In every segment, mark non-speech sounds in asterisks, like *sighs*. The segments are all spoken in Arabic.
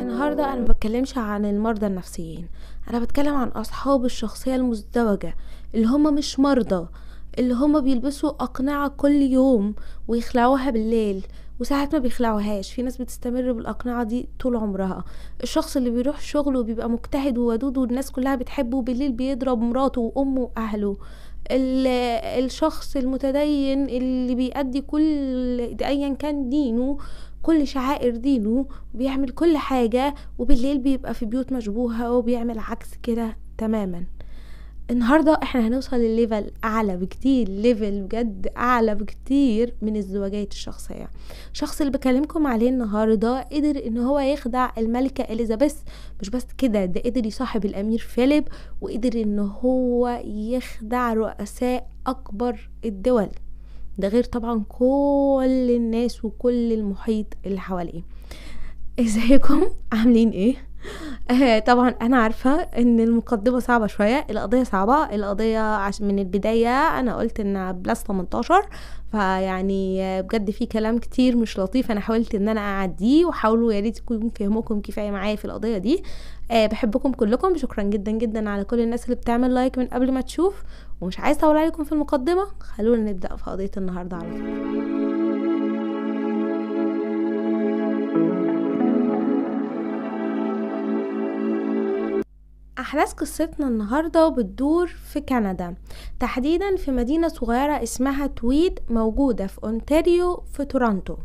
النهاردة أنا بتكلمش عن المرضى النفسيين أنا بتكلم عن أصحاب الشخصية المزدوجة اللي هما مش مرضى اللي هما بيلبسوا أقنعة كل يوم ويخلعوها بالليل وساعات ما بيخلعوهاش في ناس بتستمر بالأقنعة دي طول عمرها الشخص اللي بيروح شغله بيبقى مجتهد وودود والناس كلها بتحبه وبالليل بيضرب مراته وأمه وأهله الشخص المتدين اللي بيأدي كل أيا كان دينه كل شعائر دينه بيعمل كل حاجة وبالليل بيبقى في بيوت مشبوهة وبيعمل عكس كده تماما النهارده احنا هنوصل لليفل اعلى بكتير ليفل بجد اعلى بكتير من الزواجات الشخصيه الشخص اللي بكلمكم عليه النهارده قدر ان هو يخدع الملكه اليزابيث مش بس كده ده قدر يصاحب الامير فيليب وقدر ان هو يخدع رؤساء اكبر الدول ده غير طبعا كل الناس وكل المحيط اللي حواليه ازيكم عاملين ايه آه طبعا انا عارفه ان المقدمه صعبه شويه القضيه صعبه القضيه عشان من البدايه انا قلت ان بلس 18 فيعني بجد في كلام كتير مش لطيف انا حاولت ان انا اعديه وحاولوا يا ريت يكون فهمكم كفايه معايا في القضيه دي آه بحبكم كلكم شكرا جدا جدا على كل الناس اللي بتعمل لايك من قبل ما تشوف ومش عايزه اطول عليكم في المقدمه خلونا نبدا في قضيه النهارده على طول أحداث قصتنا النهاردة بتدور في كندا تحديدا في مدينة صغيرة اسمها تويد موجودة في أونتاريو في تورنتو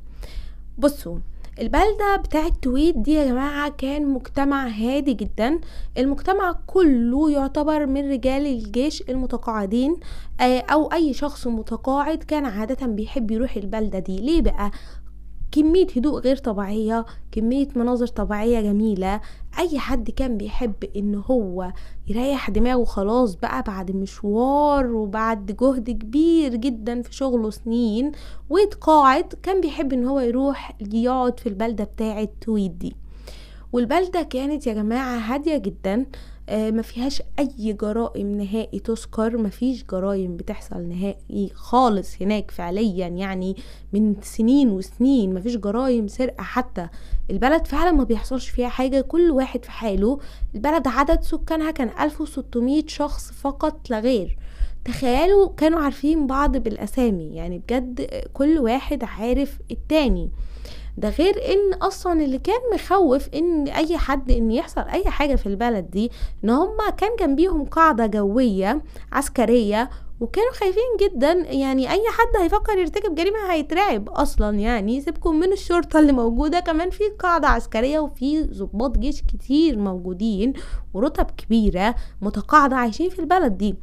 بصوا البلدة بتاعة تويد دي يا جماعة كان مجتمع هادي جدا المجتمع كله يعتبر من رجال الجيش المتقاعدين آه، أو أي شخص متقاعد كان عادة بيحب يروح البلدة دي ليه بقى كمية هدوء غير طبيعية كمية مناظر طبيعية جميلة أي حد كان بيحب إن هو يريح دماغه خلاص بقى بعد مشوار وبعد جهد كبير جدا في شغله سنين واتقاعد كان بيحب إن هو يروح يقعد في البلدة بتاعة تويت دي والبلدة كانت يا جماعة هادية جدا آه آه، ما فيهاش اي جرائم نهائي تذكر ما فيش جرائم بتحصل نهائي خالص هناك فعليا يعني من سنين وسنين ما فيش جرائم سرقة حتى البلد فعلا ما بيحصلش فيها حاجة كل واحد في حاله البلد عدد سكانها كان 1600 شخص فقط لا غير تخيلوا كانوا عارفين بعض بالاسامي يعني بجد كل واحد عارف التاني ده غير ان اصلا اللي كان مخوف ان اي حد ان يحصل اي حاجه في البلد دي ان هما كان جنبيهم قاعده جويه عسكريه وكانوا خايفين جدا يعني اي حد هيفكر يرتكب جريمه هيترعب اصلا يعني سيبكم من الشرطه اللي موجوده كمان في قاعده عسكريه وفي ضباط جيش كتير موجودين ورتب كبيره متقاعده عايشين في البلد دي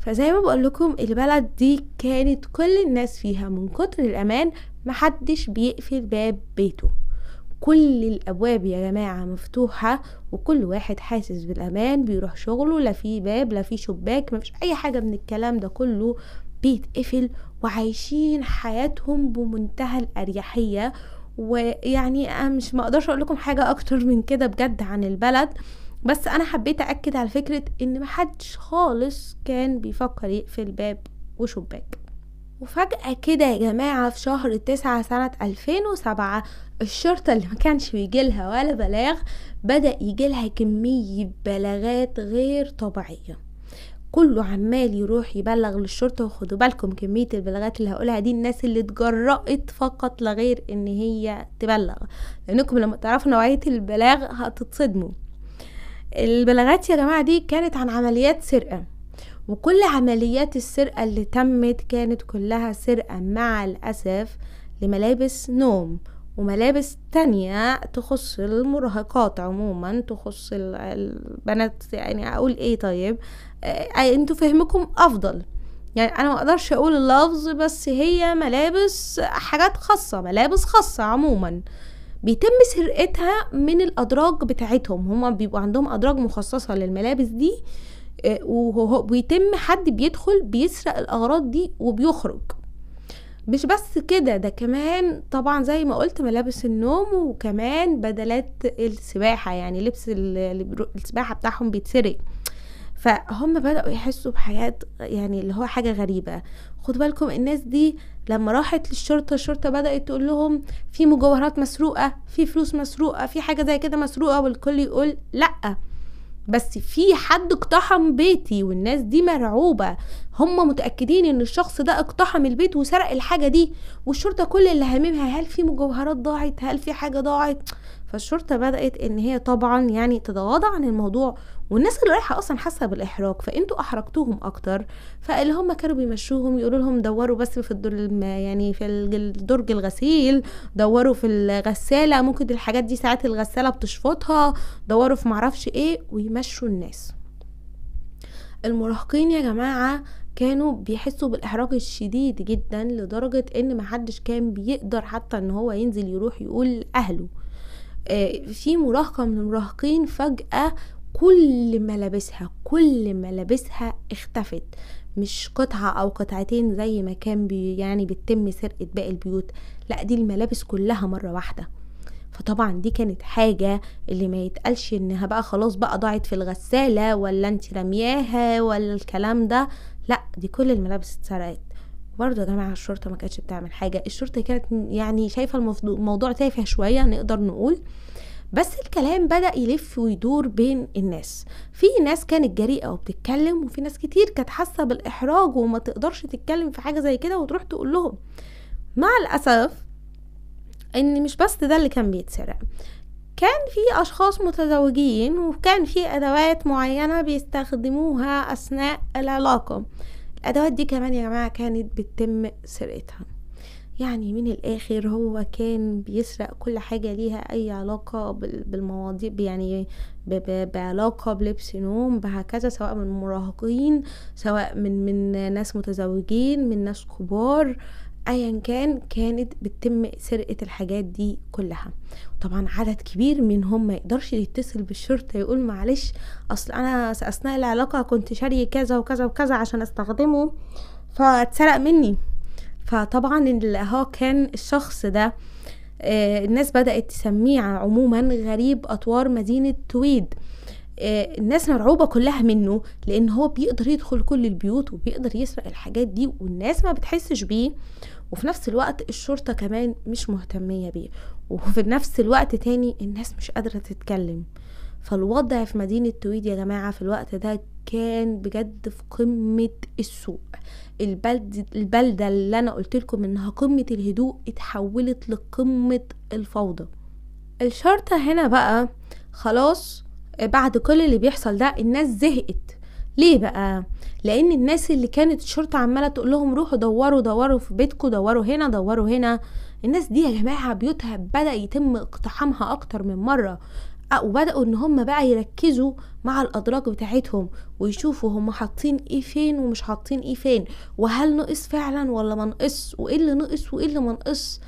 فزي ما بقول لكم البلد دي كانت كل الناس فيها من كتر الامان محدش بيقفل باب بيته كل الابواب يا جماعه مفتوحه وكل واحد حاسس بالامان بيروح شغله لا في باب لا في شباك مفيش اي حاجه من الكلام ده كله بيتقفل وعايشين حياتهم بمنتهى الاريحيه ويعني انا مش مقدرش اقول لكم حاجه اكتر من كده بجد عن البلد بس انا حبيت اكد على فكره ان محدش خالص كان بيفكر يقفل باب وشباك وفجأة كده يا جماعة في شهر تسعة سنة 2007 الشرطة اللي ما كانش بيجيلها ولا بلاغ بدأ يجيلها كمية بلاغات غير طبيعية كله عمال يروح يبلغ للشرطة وخدوا بالكم كمية البلاغات اللي هقولها دي الناس اللي اتجرأت فقط لغير ان هي تبلغ لانكم لما تعرفوا نوعية البلاغ هتتصدموا البلاغات يا جماعة دي كانت عن عمليات سرقة وكل عمليات السرقة اللي تمت كانت كلها سرقة مع الأسف لملابس نوم وملابس تانية تخص المراهقات عموما تخص البنات يعني اقول ايه طيب آه، آه، انتوا فهمكم افضل يعني انا ما اقدرش اقول اللفظ بس هي ملابس حاجات خاصة ملابس خاصة عموما بيتم سرقتها من الادراج بتاعتهم هما بيبقوا عندهم ادراج مخصصة للملابس دي آه وهو بيتم حد بيدخل بيسرق الاغراض دي وبيخرج مش بس كده ده كمان طبعا زي ما قلت ملابس النوم وكمان بدلات السباحه يعني لبس السباحه بتاعهم بيتسرق فهم بدأوا يحسوا بحاجات يعني اللي هو حاجة غريبة خد بالكم الناس دي لما راحت للشرطة الشرطة بدأت تقول لهم في مجوهرات مسروقة في فلوس مسروقة في حاجة زي كده مسروقة والكل يقول لأ بس في حد اقتحم بيتي والناس دي مرعوبة هم متأكدين ان الشخص ده اقتحم البيت وسرق الحاجة دي والشرطة كل اللي هاممها هل في مجوهرات ضاعت هل في حاجة ضاعت فالشرطة بدأت ان هي طبعا يعني تتغاضى عن الموضوع والناس اللي رايحه اصلا حاسه بالاحراج فانتوا احرجتوهم اكتر فاللي هم كانوا بيمشوهم يقولوا لهم دوروا بس في الدور يعني في درج الغسيل دوروا في الغساله ممكن الحاجات دي ساعات الغساله بتشفطها دوروا في معرفش ايه ويمشوا الناس المراهقين يا جماعه كانوا بيحسوا بالاحراج الشديد جدا لدرجه ان محدش كان بيقدر حتى ان هو ينزل يروح يقول اهله آه، في مراهقه من المراهقين فجاه كل ما لابسها كل ما لابسها اختفت مش قطعة أو قطعتين زي ما كان بي يعني بتتم سرقة باقي البيوت لا دي الملابس كلها مرة واحدة فطبعا دي كانت حاجة اللي ما يتقالش انها بقى خلاص بقى ضاعت في الغسالة ولا انت رمياها ولا الكلام ده لا دي كل الملابس اتسرقت برضه يا جماعه الشرطه ما كانتش بتعمل حاجه الشرطه كانت يعني شايفه الموضوع تافه شويه نقدر نقول بس الكلام بدأ يلف ويدور بين الناس في ناس كانت جريئة وبتتكلم وفي ناس كتير كانت حاسة بالإحراج وما تقدرش تتكلم في حاجة زي كده وتروح تقول لهم مع الأسف ان مش بس ده اللي كان بيتسرق كان في اشخاص متزوجين وكان في ادوات معينة بيستخدموها اثناء العلاقة الادوات دي كمان يا جماعة كانت بتتم سرقتها يعني من الآخر هو كان بيسرق كل حاجة ليها أي علاقة بالمواضيع يعني بعلاقة بلبس نوم بهكذا سواء من مراهقين سواء من من ناس متزوجين من ناس كبار ايا كان كانت بتتم سرقه الحاجات دي كلها طبعا عدد كبير منهم ما يقدرش يتصل بالشرطه يقول معلش اصل انا اثناء العلاقه كنت شاري كذا وكذا وكذا عشان استخدمه فاتسرق مني فطبعا هو كان الشخص ده آه، الناس بدأت تسميه عموما غريب أطوار مدينة تويد آه، الناس مرعوبة كلها منه لأن هو بيقدر يدخل كل البيوت وبيقدر يسرق الحاجات دي والناس ما بتحسش بيه وفي نفس الوقت الشرطة كمان مش مهتمية بيه وفي نفس الوقت تاني الناس مش قادرة تتكلم فالوضع في مدينة تويد يا جماعة في الوقت ده كان بجد في قمة السوق البلد البلدة اللي أنا قلت لكم إنها قمة الهدوء اتحولت لقمة الفوضى الشرطة هنا بقى خلاص بعد كل اللي بيحصل ده الناس زهقت ليه بقى لان الناس اللي كانت الشرطه عماله تقول لهم روحوا دوروا دوروا في بيتكم دوروا هنا دوروا هنا الناس دي يا جماعه بيوتها بدا يتم اقتحامها اكتر من مره وبداوا ان هم بقى يركزوا مع الادراج بتاعتهم ويشوفوا هم حاطين ايه فين ومش حاطين ايه فين وهل نقص فعلا ولا ما نقص وايه اللي نقص وايه اللي ما نقص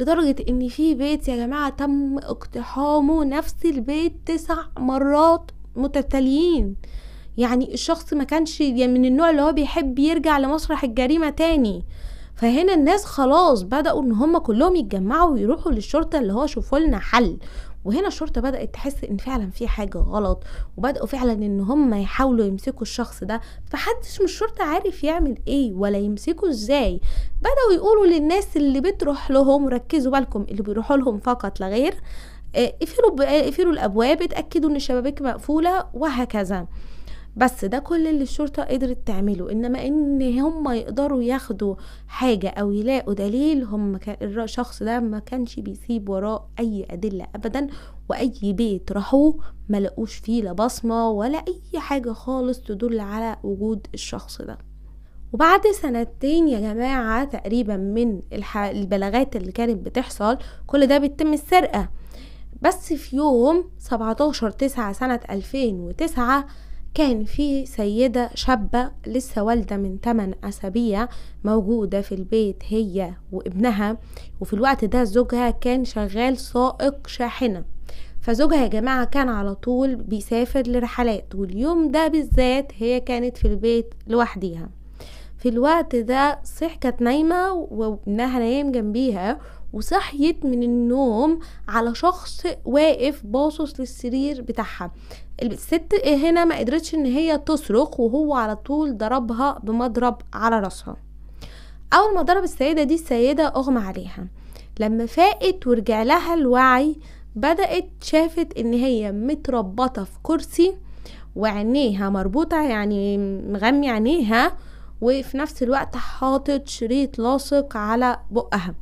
لدرجة ان في بيت يا جماعة تم اقتحامه نفس البيت تسع مرات متتاليين يعني الشخص ما كانش يعني من النوع اللي هو بيحب يرجع لمسرح الجريمة تاني فهنا الناس خلاص بدأوا ان هم كلهم يتجمعوا ويروحوا للشرطة اللي هو شوفوا لنا حل وهنا الشرطه بدات تحس ان فعلا في حاجه غلط وبداوا فعلا ان هم يحاولوا يمسكوا الشخص ده فحدش من الشرطه عارف يعمل ايه ولا يمسكوا ازاي بداوا يقولوا للناس اللي بتروح لهم ركزوا بالكم اللي بيروحوا لهم فقط لا غير آه، آه، اقفلوا الابواب اتاكدوا ان الشبابيك مقفوله وهكذا بس ده كل اللي الشرطة قدرت تعمله إنما إن هم يقدروا ياخدوا حاجة أو يلاقوا دليل هم الشخص ده ما كانش بيسيب وراه أي أدلة أبدا وأي بيت راحوه ما لقوش فيه لا بصمة ولا أي حاجة خالص تدل على وجود الشخص ده وبعد سنتين يا جماعة تقريبا من البلاغات اللي كانت بتحصل كل ده بيتم السرقة بس في يوم 17 تسعة سنة 2009 كان في سيدة شابة لسه والدة من 8 أسابيع موجودة في البيت هي وابنها وفي الوقت ده زوجها كان شغال سائق شاحنة فزوجها يا جماعة كان على طول بيسافر لرحلات واليوم ده بالذات هي كانت في البيت لوحديها في الوقت ده صح كانت نايمة وابنها نايم جنبيها وصحيت من النوم على شخص واقف باصص للسرير بتاعها الست هنا ما قدرتش ان هي تصرخ وهو على طول ضربها بمضرب على راسها اول ما ضرب السيدة دي السيدة اغمى عليها لما فاقت ورجع لها الوعي بدأت شافت ان هي متربطة في كرسي وعينيها مربوطة يعني مغمي عينيها وفي نفس الوقت حاطط شريط لاصق على بقها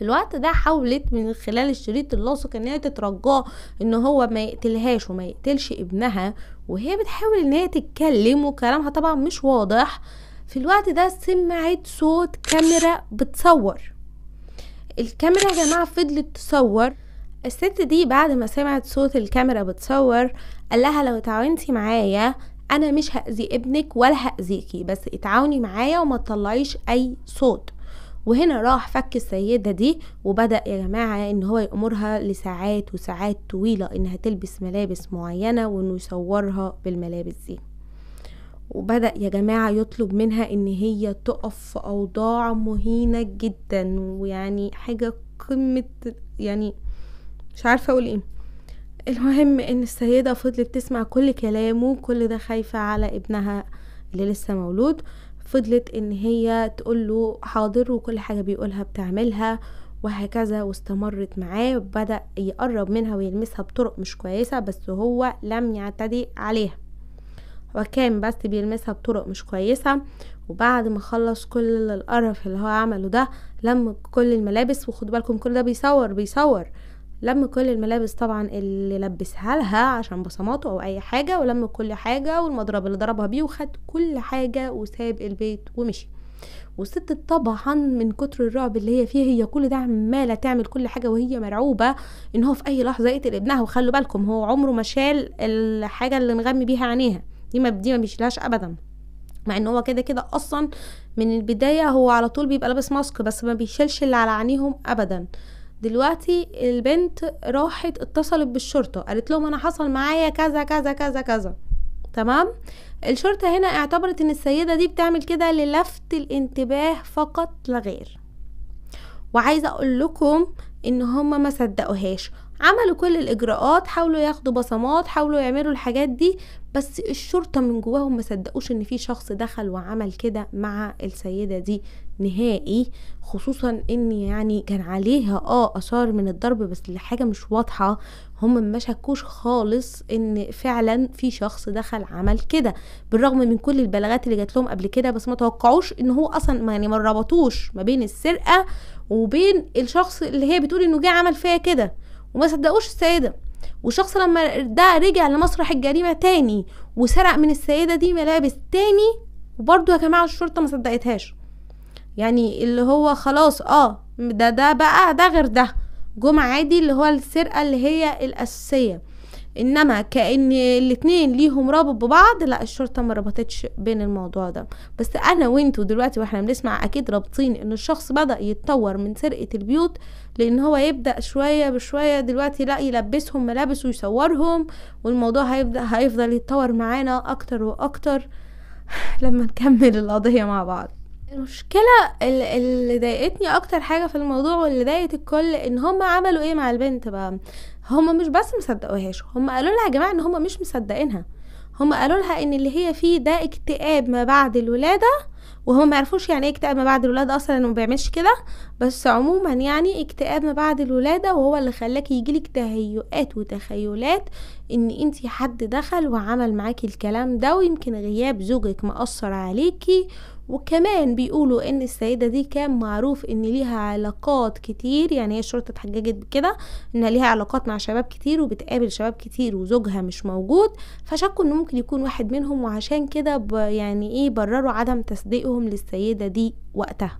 في الوقت ده حاولت من خلال الشريط اللاصق ان هي تترجاه ان هو ما يقتلهاش وما يقتلش ابنها وهي بتحاول ان هي تتكلم وكلامها طبعا مش واضح في الوقت ده سمعت صوت كاميرا بتصور الكاميرا يا جماعه فضلت تصور الست دي بعد ما سمعت صوت الكاميرا بتصور قال لها لو اتعاونتي معايا انا مش هاذي ابنك ولا هاذيكي بس اتعاوني معايا وما تطلعيش اي صوت وهنا راح فك السيدة دي وبدأ يا جماعة ان هو يأمرها لساعات وساعات طويلة انها تلبس ملابس معينة وانه يصورها بالملابس دي وبدأ يا جماعة يطلب منها ان هي تقف في اوضاع مهينة جدا ويعني حاجة قمة يعني مش عارفة اقول ايه المهم ان السيدة فضلت تسمع كل كلامه كل ده خايفة على ابنها اللي لسه مولود فضلت ان هي تقوله حاضر وكل حاجة بيقولها بتعملها وهكذا واستمرت معاه بدأ يقرب منها ويلمسها بطرق مش كويسة بس هو لم يعتدي عليها وكان بس بيلمسها بطرق مش كويسة وبعد ما خلص كل القرف اللي هو عمله ده لم كل الملابس وخد بالكم كل ده بيصور بيصور لم كل الملابس طبعا اللي لبسها لها عشان بصماته او اي حاجه ولم كل حاجه والمضرب اللي ضربها بيه وخد كل حاجه وساب البيت ومشي والست طبعا من كتر الرعب اللي هي فيه هي كل ده عماله تعمل كل حاجه وهي مرعوبه ان هو في اي لحظه يقتل ابنها وخلوا بالكم هو عمره ما شال الحاجه اللي مغمي بيها عينيها دي ما دي ما بيشيلهاش ابدا مع ان هو كده كده اصلا من البدايه هو على طول بيبقى لابس ماسك بس ما بيشيلش اللي على عينيهم ابدا دلوقتي البنت راحت اتصلت بالشرطة قالت لهم أنا حصل معايا كذا كذا كذا كذا تمام الشرطة هنا اعتبرت ان السيدة دي بتعمل كده للفت الانتباه فقط لا غير وعايزة اقول لكم ان هما ما صدقوهاش عملوا كل الاجراءات حاولوا ياخدوا بصمات حاولوا يعملوا الحاجات دي بس الشرطة من جواهم ما صدقوش ان في شخص دخل وعمل كده مع السيدة دي نهائي خصوصا ان يعني كان عليها اه اثار من الضرب بس الحاجة مش واضحة هم ما شكوش خالص ان فعلا في شخص دخل عمل كده بالرغم من كل البلاغات اللي جات لهم قبل كده بس ما توقعوش ان هو اصلا يعني ما ربطوش ما بين السرقة وبين الشخص اللي هي بتقول انه جه عمل فيها كده وما صدقوش السيده والشخص لما ده رجع لمسرح الجريمة تاني وسرق من السيدة دي ملابس تاني وبرضه يا جماعة الشرطة ما صدقتهاش يعني اللي هو خلاص اه ده ده بقى ده غير ده جمع عادي اللي هو السرقة اللي هي الأساسية انما كان الاتنين ليهم رابط ببعض لا الشرطه ما ربطتش بين الموضوع ده بس انا وانتوا دلوقتي واحنا بنسمع اكيد رابطين ان الشخص بدا يتطور من سرقه البيوت لان هو يبدا شويه بشويه دلوقتي لا يلبسهم ملابس ويصورهم والموضوع هيبدا هيفضل يتطور معانا اكتر واكتر *sighs* لما نكمل القضيه مع بعض المشكلة اللي ضايقتني أكتر حاجة في الموضوع واللي ضايقت الكل إن هما عملوا إيه مع البنت بقى هما مش بس مصدقوهاش هما قالوا لها يا جماعه ان هما مش مصدقينها هما قالوا لها ان اللي هي فيه ده اكتئاب ما بعد الولاده وهما ما يعرفوش يعني ايه اكتئاب ما بعد الولاده اصلا انه ما بيعملش كده بس عموما يعني اكتئاب ما بعد الولاده وهو اللي خلاك يجيلك تهيؤات وتخيلات ان انت حد دخل وعمل معاكي الكلام ده ويمكن غياب زوجك مأثر عليكي وكمان بيقولوا ان السيده دي كان معروف ان ليها علاقات كتير يعني هي الشرطه اتحججت بكده انها ليها علاقات مع شباب كتير وبتقابل شباب كتير وزوجها مش موجود فشكوا انه ممكن يكون واحد منهم وعشان كده يعني ايه برروا عدم تصديقهم للسيده دي وقتها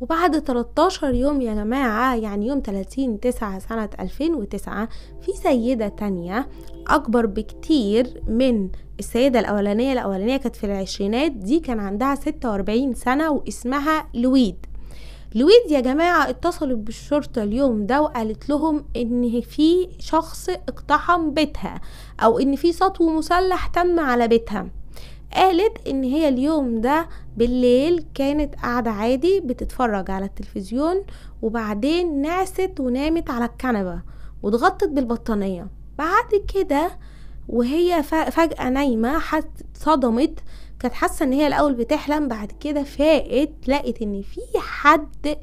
وبعد 13 يوم يا جماعة يعني يوم 30 تسعة سنة 2009 في سيدة تانية أكبر بكتير من السيدة الأولانية الأولانية كانت في العشرينات دي كان عندها 46 سنة واسمها لويد لويد يا جماعة اتصلت بالشرطة اليوم ده وقالت لهم ان في شخص اقتحم بيتها او ان في سطو مسلح تم على بيتها قالت ان هي اليوم ده بالليل كانت قاعدة عادي بتتفرج على التلفزيون وبعدين نعست ونامت على الكنبة واتغطت بالبطانية بعد كده وهي فجأة نايمة صدمت كانت حاسة ان هي الاول بتحلم بعد كده فاقت لقت ان في حد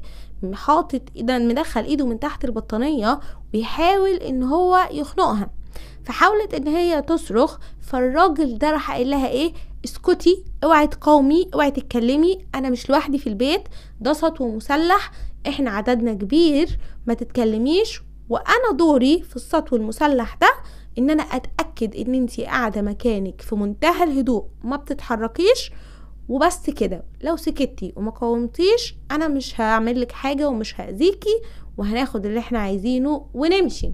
حاطط ايدا مدخل ايده من تحت البطانية بيحاول ان هو يخنقها فحاولت ان هي تصرخ فالراجل ده راح قال لها ايه اسكتي اوعي تقاومي اوعي تتكلمي انا مش لوحدي في البيت ده سطو مسلح احنا عددنا كبير ما تتكلميش وانا دوري في السطو المسلح ده ان انا اتاكد ان انت قاعده مكانك في منتهى الهدوء ما بتتحركيش وبس كده لو سكتي وما قاومتيش انا مش هعمل لك حاجه ومش هاذيكي وهناخد اللي احنا عايزينه ونمشي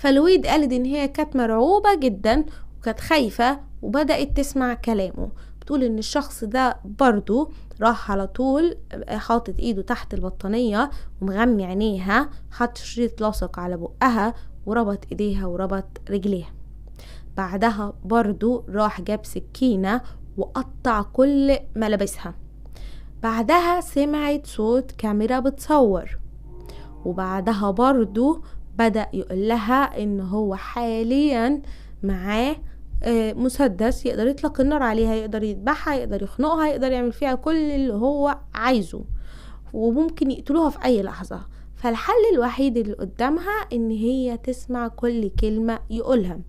فلويد قالت ان هي كانت مرعوبة جدا وكانت خايفة وبدأت تسمع كلامه بتقول ان الشخص ده برضو راح على طول آه، حاطط ايده تحت البطانية ومغمي عينيها حط شريط لاصق على بقها وربط ايديها وربط رجليها بعدها برضو راح جاب سكينة وقطع كل ملابسها بعدها سمعت صوت كاميرا بتصور وبعدها برضو بدأ يقول لها إن هو حاليا معاه آه، مسدس يقدر يطلق النار عليها يقدر يذبحها يقدر يخنقها يقدر يعمل فيها كل اللي هو عايزه وممكن يقتلوها في أي لحظة فالحل الوحيد اللي قدامها إن هي تسمع كل كلمة يقولها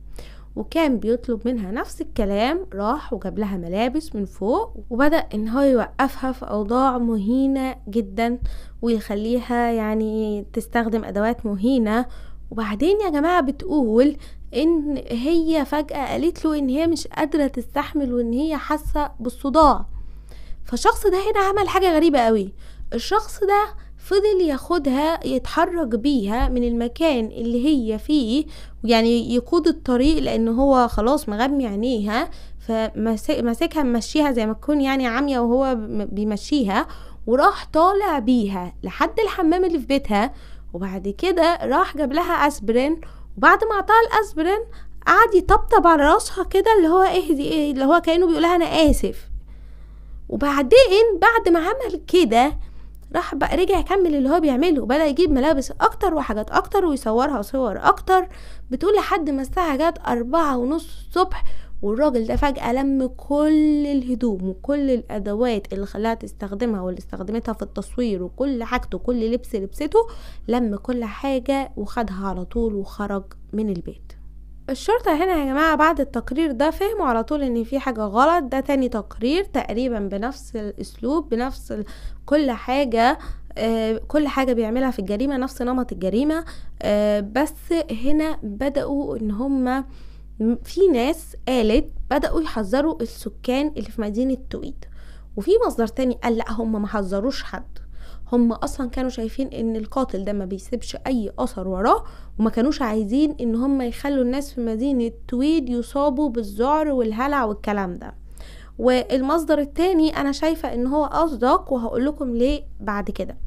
وكان بيطلب منها نفس الكلام راح وجاب لها ملابس من فوق وبدأ ان هو يوقفها في اوضاع مهينة جدا ويخليها يعني تستخدم ادوات مهينة وبعدين يا جماعة بتقول ان هي فجأة قالت له ان هي مش قادرة تستحمل وان هي حاسة بالصداع فالشخص ده هنا عمل حاجة غريبة قوي الشخص ده فضل ياخدها يتحرك بيها من المكان اللي هي فيه يعني يقود الطريق لان هو خلاص مغمي عينيها فماسكها ممشيها زي ما تكون يعني عامية وهو بيمشيها وراح طالع بيها لحد الحمام اللي في بيتها وبعد كده راح جاب لها اسبرين وبعد ما اعطاها الاسبرين قعد يطبطب على راسها كده اللي هو ايه دي ايه اللي هو كانه بيقولها انا اسف وبعدين بعد ما عمل كده راح بقى رجع يكمل اللي هو بيعمله بدا يجيب ملابس اكتر وحاجات اكتر ويصورها صور اكتر بتقول لحد ما الساعه جت أربعة ونص الصبح والراجل ده فجأة لم كل الهدوم وكل الأدوات اللي خلاها تستخدمها واللي استخدمتها في التصوير وكل حاجته كل لبس لبسته لم كل حاجة وخدها على طول وخرج من البيت الشرطة هنا يا جماعة بعد التقرير ده فهموا على طول ان في حاجة غلط ده تاني تقرير تقريبا بنفس الاسلوب بنفس كل حاجة آه كل حاجة بيعملها في الجريمة نفس نمط الجريمة آه بس هنا بدأوا ان هما في ناس قالت بدأوا يحذروا السكان اللي في مدينة تويت وفي مصدر تاني قال لا هم ما حذروش حد هم اصلا كانوا شايفين ان القاتل ده ما بيسيبش اي اثر وراه وما كانوش عايزين ان هم يخلوا الناس في مدينة تويد يصابوا بالذعر والهلع والكلام ده والمصدر التاني انا شايفة ان هو اصدق وهقول لكم ليه بعد كده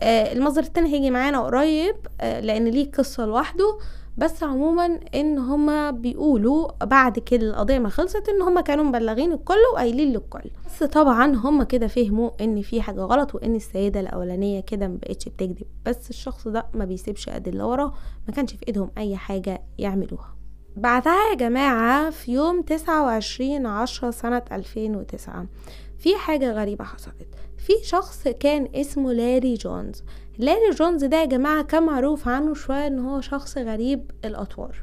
آه، المصدر التاني هيجي معانا قريب آه، لان ليه قصة لوحده بس عموما ان هما بيقولوا بعد كده القضيه ما خلصت ان هما كانوا مبلغين الكل وقايلين للكل بس طبعا هما كده فهموا ان في حاجه غلط وان السيده الاولانيه كده ما بقتش بتكذب بس الشخص ده ما بيسيبش ادله وراه ما كانش في ايدهم اي حاجه يعملوها بعدها يا جماعة في يوم تسعة وعشرين عشرة سنة ألفين وتسعة في حاجة غريبة حصلت في شخص كان اسمه لاري جونز لاري جونز ده يا جماعة كان معروف عنه شوية ان هو شخص غريب الاطوار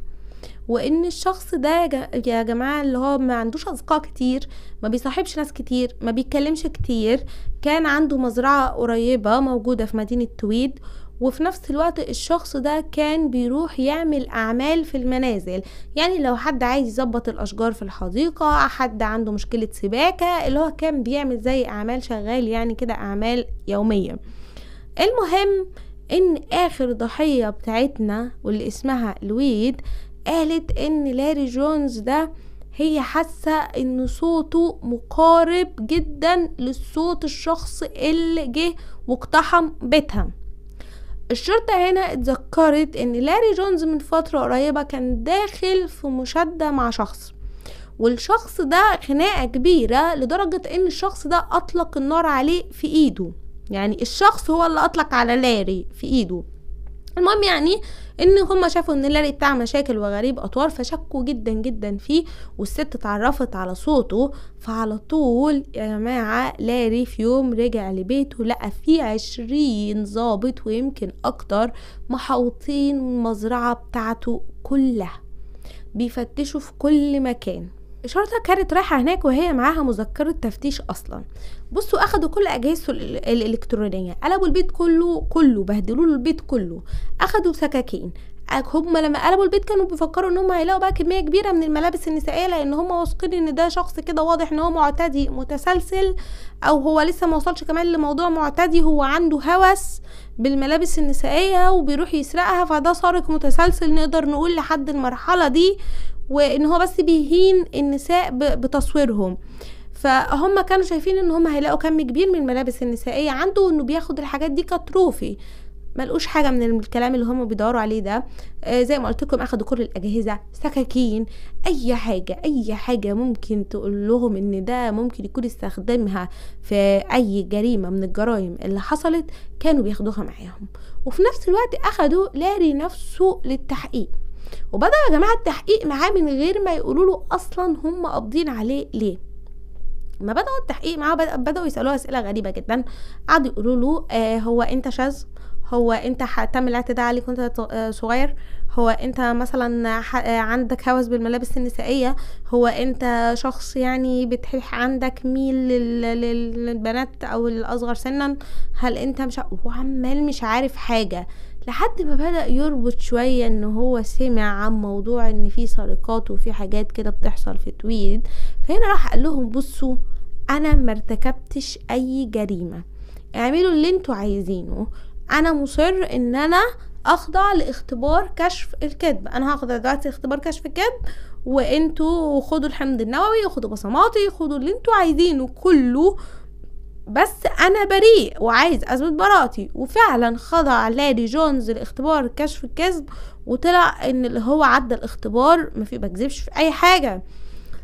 وان الشخص ده يا جماعه اللي هو ما عندوش اصدقاء كتير ما بيصاحبش ناس كتير ما بيتكلمش كتير كان عنده مزرعه قريبه موجوده في مدينه تويد وفي نفس الوقت الشخص ده كان بيروح يعمل اعمال في المنازل يعني لو حد عايز يظبط الاشجار في الحديقه حد عنده مشكله سباكه اللي هو كان بيعمل زي اعمال شغال يعني كده اعمال يوميه المهم ان اخر ضحية بتاعتنا واللي اسمها الويد قالت ان لاري جونز ده هي حاسة ان صوته مقارب جدا للصوت الشخص اللي جه واقتحم بيتها الشرطة هنا اتذكرت ان لاري جونز من فترة قريبة كان داخل في مشادة مع شخص والشخص ده خناقة كبيرة لدرجة ان الشخص ده اطلق النار عليه في ايده يعني الشخص هو اللي اطلق على لاري في ايده المهم يعني ان هما شافوا ان لاري بتاع مشاكل وغريب اطوار فشكوا جدا جدا فيه والست اتعرفت على صوته فعلى طول يا جماعه لاري في يوم رجع لبيته لقى فيه عشرين ظابط ويمكن اكتر محوطين المزرعه بتاعته كلها بيفتشوا في كل مكان الشرطه كانت رايحه هناك وهي معاها مذكره تفتيش اصلا بصوا اخدوا كل اجهزته الالكترونيه قلبوا البيت كله كله بهدلوا البيت كله اخدوا سكاكين هما لما قلبوا البيت كانوا بيفكروا ان هم هيلاقوا بقى كميه كبيره من الملابس النسائيه لان هم واثقين ان ده شخص كده واضح ان هو معتدي متسلسل او هو لسه ما وصلش كمان لموضوع معتدي هو عنده هوس بالملابس النسائيه وبيروح يسرقها فده سارق متسلسل نقدر نقول لحد المرحله دي وان هو بس بيهين النساء بتصويرهم فهم كانوا شايفين ان هم هيلاقوا كم كبير من الملابس النسائيه عنده انه بياخد الحاجات دي كتروفي ملقوش حاجه من الكلام اللي هم بيدوروا عليه ده آه زي ما قلت لكم اخدوا كل الاجهزه سكاكين اي حاجه اي حاجه ممكن تقول لهم ان ده ممكن يكون استخدمها في اي جريمه من الجرائم اللي حصلت كانوا بياخدوها معاهم وفي نفس الوقت اخدوا لاري نفسه للتحقيق وبدا يا جماعه التحقيق معاه من غير ما يقولوا له اصلا هم قابضين عليه ليه ما بداوا التحقيق معاه بداوا يسالوه اسئله غريبه جدا قعدوا يقولوا له آه هو انت شاذ هو انت تم الاعتداء عليك وانت آه، صغير هو انت مثلا آه، عندك هوس بالملابس النسائيه هو انت شخص يعني بتحيح عندك ميل للبنات او الاصغر سنا هل انت مش وعمال مش عارف حاجه لحد ما بدأ يربط شوية ان هو سمع عن موضوع ان في سرقات وفي حاجات كده بتحصل في تويد فهنا راح قال لهم بصوا انا ارتكبتش اي جريمة اعملوا اللي انتوا عايزينه انا مصر ان انا اخضع لاختبار كشف الكذب انا هاخد دلوقتي اختبار كشف الكذب وانتوا خدوا الحمض النووي خدوا بصماتي خدوا اللي انتوا عايزينه كله بس انا بريء وعايز اثبت براءتي وفعلا خضع لاري جونز لاختبار كشف الكذب وطلع ان اللي هو عدى الاختبار ما في بكذبش في اي حاجه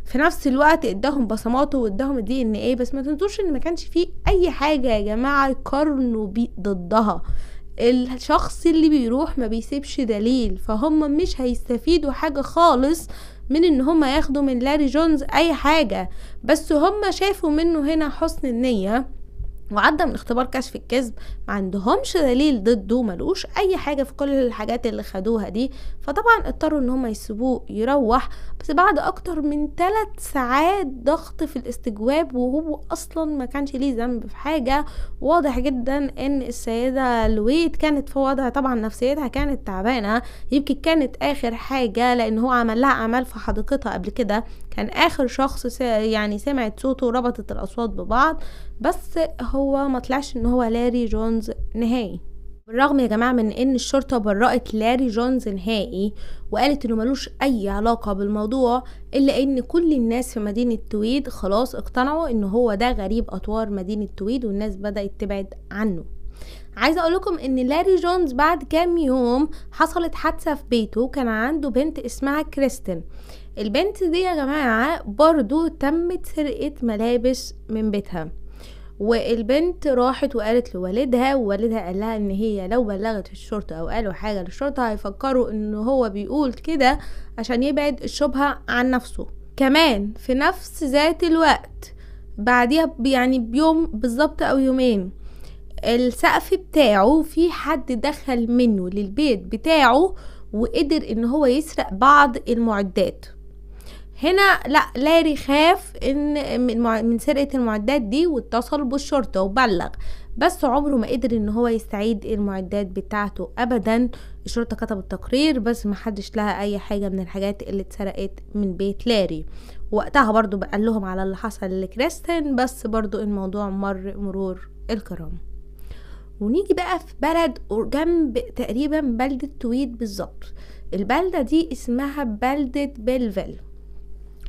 في نفس الوقت اداهم بصماته واداهم دي ان ايه بس ما تنسوش ان ما كانش فيه اي حاجه يا جماعه يقارنوا ضدها الشخص اللي بيروح ما بيسيبش دليل فهم مش هيستفيدوا حاجه خالص من ان هما ياخدوا من لاري جونز اي حاجة بس هما شافوا منه هنا حسن النية وعدى من اختبار كشف الكذب ما عندهمش دليل ضده ملقوش اي حاجه في كل الحاجات اللي خدوها دي فطبعا اضطروا ان هم يسيبوه يروح بس بعد اكتر من ثلاث ساعات ضغط في الاستجواب وهو اصلا ما كانش ليه ذنب في حاجه واضح جدا ان السيده لويد كانت في وضع طبعا نفسيتها كانت تعبانه يمكن كانت اخر حاجه لان هو عمل لها اعمال في حديقتها قبل كده كان آخر شخص يعني سمعت صوته وربطت الأصوات ببعض بس هو ما طلعش إن هو لاري جونز نهائي بالرغم يا جماعة من ان الشرطة برأت لاري جونز نهائي وقالت انه ملوش اي علاقة بالموضوع الا ان كل الناس في مدينة تويد خلاص اقتنعوا ان هو ده غريب اطوار مدينة تويد والناس بدأت تبعد عنه عايزه اقول لكم ان لاري جونز بعد كام يوم حصلت حادثه في بيته كان عنده بنت اسمها كريستن البنت دي يا جماعة برضو تمت سرقة ملابس من بيتها والبنت راحت وقالت لوالدها ووالدها قال لها ان هي لو بلغت الشرطة او قالوا حاجة للشرطة هيفكروا ان هو بيقول كده عشان يبعد الشبهة عن نفسه كمان في نفس ذات الوقت بعديها يعني بيوم بالظبط او يومين السقف بتاعه في حد دخل منه للبيت بتاعه وقدر ان هو يسرق بعض المعدات هنا لا لاري خاف ان من سرقه المعدات دي واتصل بالشرطه وبلغ بس عمره ما قدر ان هو يستعيد المعدات بتاعته ابدا الشرطه كتبت تقرير بس ما حدش لها اي حاجه من الحاجات اللي اتسرقت من بيت لاري وقتها برضو بقال لهم على اللي حصل لكريستن بس برضو الموضوع مر مرور الكرام ونيجي بقى في بلد جنب تقريبا بلدة تويد بالظبط البلدة دي اسمها بلدة بيلفيل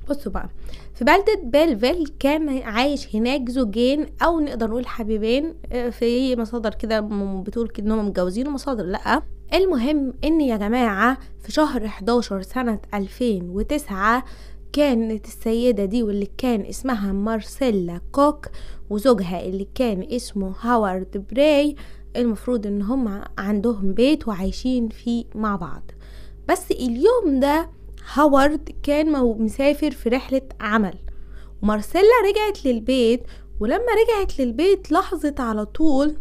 بصوا بقى في بلدة بيلفيل كان عايش هناك زوجين أو نقدر نقول حبيبين آه، في مصادر كده بتقول إنهم متجوزين ومصادر لأ المهم إن يا جماعة في شهر 11 سنة 2009 كانت السيدة دي واللي كان اسمها مارسيلا كوك وزوجها اللي كان اسمه هاورد براي المفروض ان هم عندهم بيت وعايشين فيه مع بعض بس اليوم ده هوارد كان مسافر في رحلة عمل ومارسيلا رجعت للبيت ولما رجعت للبيت لاحظت على طول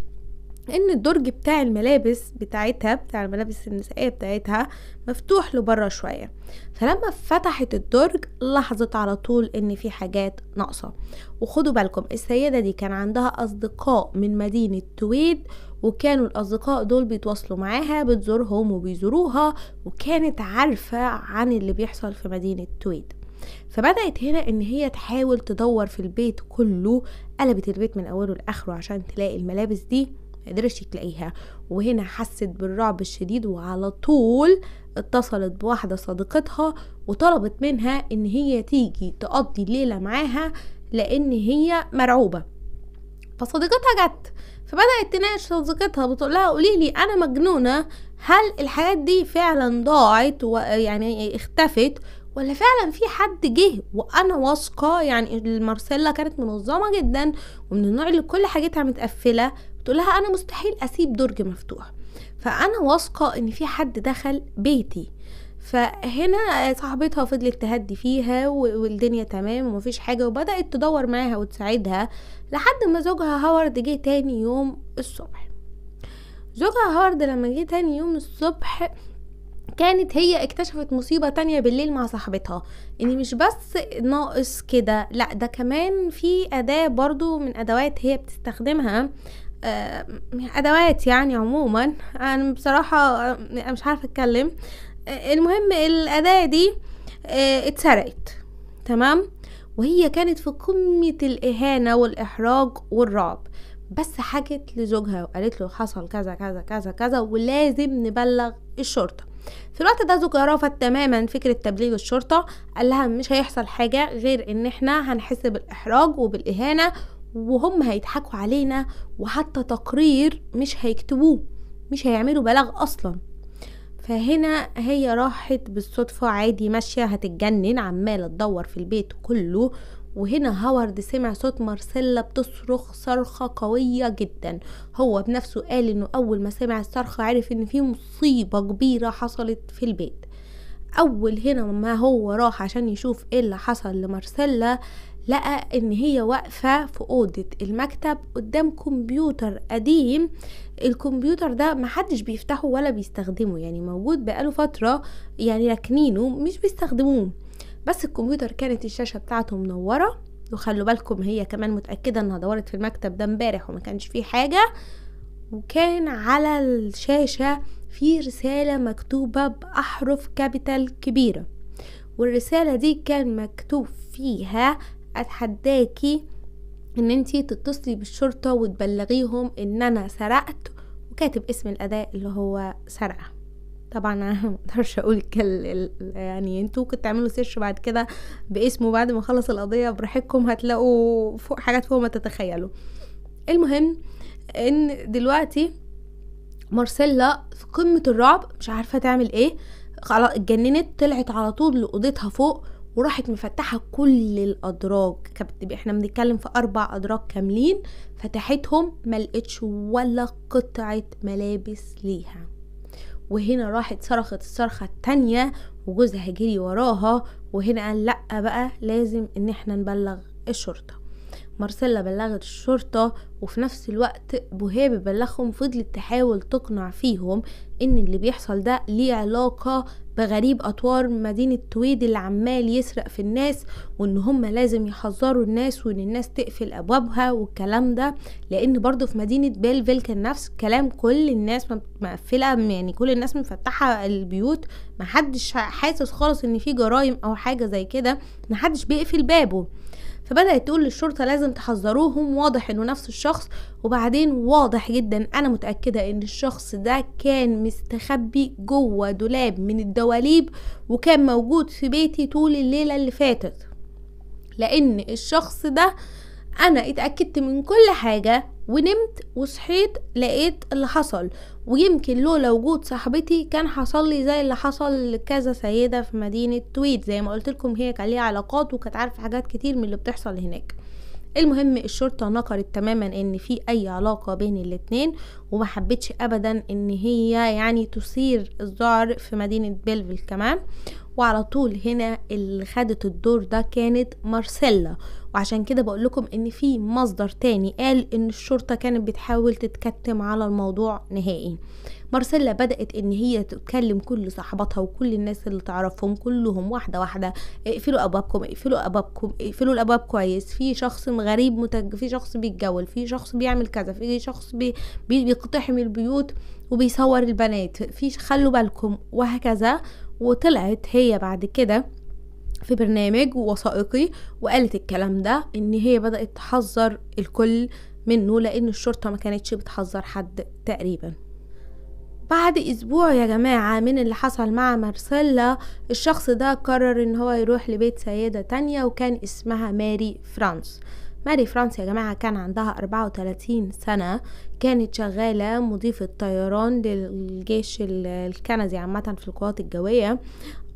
ان الدرج بتاع الملابس بتاعتها بتاع الملابس النسائيه بتاعتها مفتوح لبره شويه فلما فتحت الدرج لاحظت على طول ان في حاجات ناقصه وخدوا بالكم السيده دي كان عندها اصدقاء من مدينه تويد وكانوا الاصدقاء دول بيتواصلوا معاها بتزورهم وبيزوروها وكانت عارفه عن اللي بيحصل في مدينه تويد فبدأت هنا إن هي تحاول تدور في البيت كله قلبت البيت من أوله لآخره عشان تلاقي الملابس دي قدرتش تلاقيها وهنا حست بالرعب الشديد وعلى طول اتصلت بواحدة صديقتها وطلبت منها ان هي تيجي تقضي الليلة معاها لان هي مرعوبة فصديقتها جت فبدأت تناقش صديقتها بتقولها قوليلي انا مجنونة هل الحاجات دي فعلا ضاعت ويعني اختفت ولا فعلا في حد جه وانا واثقه يعني المارسيلا كانت منظمه جدا ومن النوع اللي كل حاجتها متقفله تقول لها انا مستحيل اسيب درج مفتوح فانا واثقه ان في حد دخل بيتي فهنا صاحبتها فضلت تهدي فيها والدنيا تمام ومفيش حاجه وبدات تدور معاها وتساعدها لحد ما زوجها هوارد جه تاني يوم الصبح زوجها هوارد لما جه تاني يوم الصبح كانت هي اكتشفت مصيبة تانية بالليل مع صاحبتها ان مش بس ناقص كده لا ده كمان في اداة برضو من ادوات هي بتستخدمها آه، ادوات يعني عموما انا بصراحه مش عارفه اتكلم آه، المهم الاداه دي آه، اتسرقت تمام وهي كانت في قمه الاهانه والاحراج والرعب بس حكت لزوجها وقالت له حصل كذا كذا كذا كذا ولازم نبلغ الشرطه في الوقت ده زوجها رفض تماما فكرة تبليغ الشرطة قال لها مش هيحصل حاجة غير ان احنا هنحس بالاحراج وبالاهانة وهم هيضحكوا علينا وحتى تقرير مش هيكتبوه مش هيعملوا بلاغ اصلا فهنا هي راحت بالصدفة عادي ماشية هتتجنن عمالة تدور في البيت كله وهنا هوارد سمع صوت مارسيلا بتصرخ صرخة قوية جدا هو بنفسه قال انه اول ما سمع الصرخة عرف ان في مصيبة كبيرة حصلت في البيت اول هنا ما هو راح عشان يشوف ايه اللي حصل لمارسيلا لقى ان هي واقفة في اوضة المكتب قدام كمبيوتر قديم الكمبيوتر ده محدش بيفتحه ولا بيستخدمه يعني موجود بقاله فترة يعني راكنينه مش بيستخدموه بس الكمبيوتر كانت الشاشة بتاعته منورة وخلوا بالكم هي كمان متأكدة انها دورت في المكتب ده امبارح وما كانش فيه حاجة وكان على الشاشة في رسالة مكتوبة بأحرف كابيتال كبيرة والرسالة دي كان مكتوب فيها اتحداكي ان انتي تتصلي بالشرطة وتبلغيهم ان انا سرقت وكاتب اسم الاداء اللي هو سرقة طبعا انا *laughs* مقدرش اقول كل يعني انتوا ممكن تعملوا سيرش بعد كده باسمه بعد ما اخلص القضيه براحتكم هتلاقوا فوق حاجات فوق ما تتخيلوا المهم ان دلوقتي مارسيلا في قمه الرعب مش عارفه تعمل ايه خلاص اتجننت طلعت على طول لاوضتها فوق وراحت مفتحه كل الادراج احنا بنتكلم في اربع ادراج كاملين فتحتهم ملقتش ولا قطعه ملابس ليها وهنا راحت صرخت الصرخه التانية وجوزها جري وراها وهنا قال لا بقى لازم ان احنا نبلغ الشرطه مارسيلا بلغت الشرطة وفي نفس الوقت بوهاب بلغهم فضلت تحاول تقنع فيهم ان اللي بيحصل ده ليه علاقة بغريب أطوار مدينة تويد اللي عمال يسرق في الناس وإن هم لازم يحذروا الناس وإن الناس تقفل أبوابها والكلام ده لأن برضو في مدينة بيلفيل كان نفس الكلام كل الناس مقفلة يعني كل الناس مفتحة البيوت محدش حاسس خالص إن في جرايم أو حاجة زي كده محدش بيقفل بابه فبدأت تقول للشرطة لازم تحذروهم واضح انه نفس الشخص وبعدين واضح جدا انا متأكدة ان الشخص ده كان مستخبي جوه دولاب من الدواليب وكان موجود في بيتي طول الليلة اللي فاتت لان الشخص ده انا اتأكدت من كل حاجة ونمت وصحيت لقيت اللي حصل ويمكن لولا وجود صاحبتي كان حصل لي زي اللي حصل لكذا سيده في مدينه تويت زي ما قلت لكم هي كان ليها علاقات وكانت عارفه حاجات كتير من اللي بتحصل هناك المهم الشرطه نكرت تماما ان في اي علاقه بين الاتنين وما حبتش ابدا ان هي يعني تثير الذعر في مدينه بيلفيل كمان وعلى طول هنا اللي خدت الدور ده كانت مارسيلا وعشان كده بقول لكم ان في مصدر تاني قال ان الشرطه كانت بتحاول تتكتم على الموضوع نهائي مارسيلا بدأت إن هي تكلم كل صاحباتها وكل الناس اللي تعرفهم كلهم واحدة واحدة اقفلوا أبوابكم اقفلوا أبوابكم اقفلوا الأبواب كويس في شخص غريب متج... في شخص بيتجول في شخص بيعمل كذا في شخص بي... بيقتحم البيوت وبيصور البنات في خلوا بالكم وهكذا وطلعت هي بعد كده في برنامج وثائقي وقالت الكلام ده ان هي بدأت تحذر الكل منه لان الشرطة ما كانتش بتحذر حد تقريبا بعد اسبوع يا جماعة من اللي حصل مع مارسيلا الشخص ده قرر ان هو يروح لبيت سيدة تانية وكان اسمها ماري فرانس ماري فرانس يا جماعة كان عندها 34 سنة كانت شغالة مضيفة طيران للجيش الكندي عامة في القوات الجوية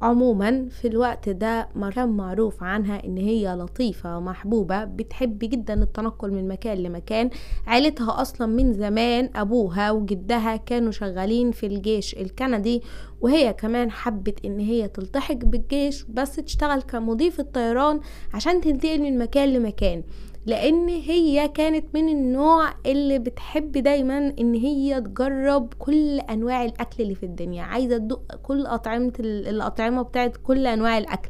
عموما في الوقت ده ما كان معروف عنها ان هي لطيفة ومحبوبة بتحب جدا التنقل من مكان لمكان عيلتها اصلا من زمان ابوها وجدها كانوا شغالين في الجيش الكندي وهي كمان حبت ان هي تلتحق بالجيش بس تشتغل كمضيفة طيران عشان تنتقل من مكان لمكان لان هي كانت من النوع اللي بتحب دايما ان هي تجرب كل انواع الاكل اللي في الدنيا عايزه تدق كل اطعمه الاطعمه بتاعت كل انواع الاكل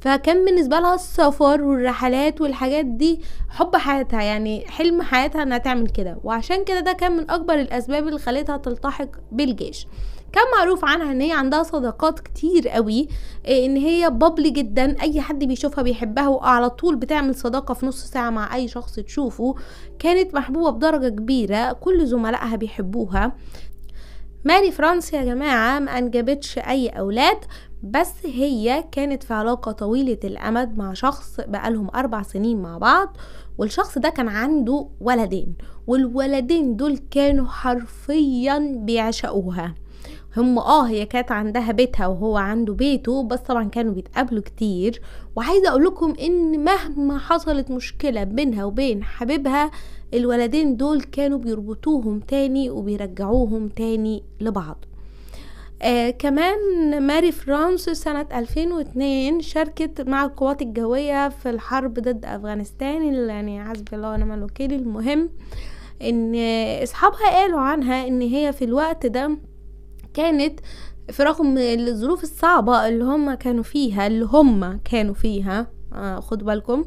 فكان بالنسبة لها السفر والرحلات والحاجات دي حب حياتها يعني حلم حياتها انها تعمل كده وعشان كده ده كان من اكبر الاسباب اللي خلتها تلتحق بالجيش كان معروف عنها ان هي عندها صداقات كتير قوي آه، ان هي بابلي جدا اي حد بيشوفها بيحبها وعلى طول بتعمل صداقه في نص ساعه مع اي شخص تشوفه كانت محبوبه بدرجه كبيره كل زملائها بيحبوها ماري فرانس يا جماعة ما أنجبتش أي أولاد بس هي كانت في علاقة طويلة الأمد مع شخص بقالهم أربع سنين مع بعض والشخص ده كان عنده ولدين والولدين دول كانوا حرفيا بيعشقوها هم اه هي كانت عندها بيتها وهو عنده بيته بس طبعا كانوا بيتقابلوا كتير وعايزه اقول لكم ان مهما حصلت مشكله بينها وبين حبيبها الولدين دول كانوا بيربطوهم تاني وبيرجعوهم تاني لبعض آه كمان ماري فرانس سنة 2002 شاركت مع القوات الجوية في الحرب ضد أفغانستان اللي يعني حسبي الله ونعم الوكيل المهم ان اصحابها قالوا عنها ان هي في الوقت ده كانت في رغم الظروف الصعبة اللي هم كانوا فيها اللي هم كانوا فيها آه، خدوا بالكم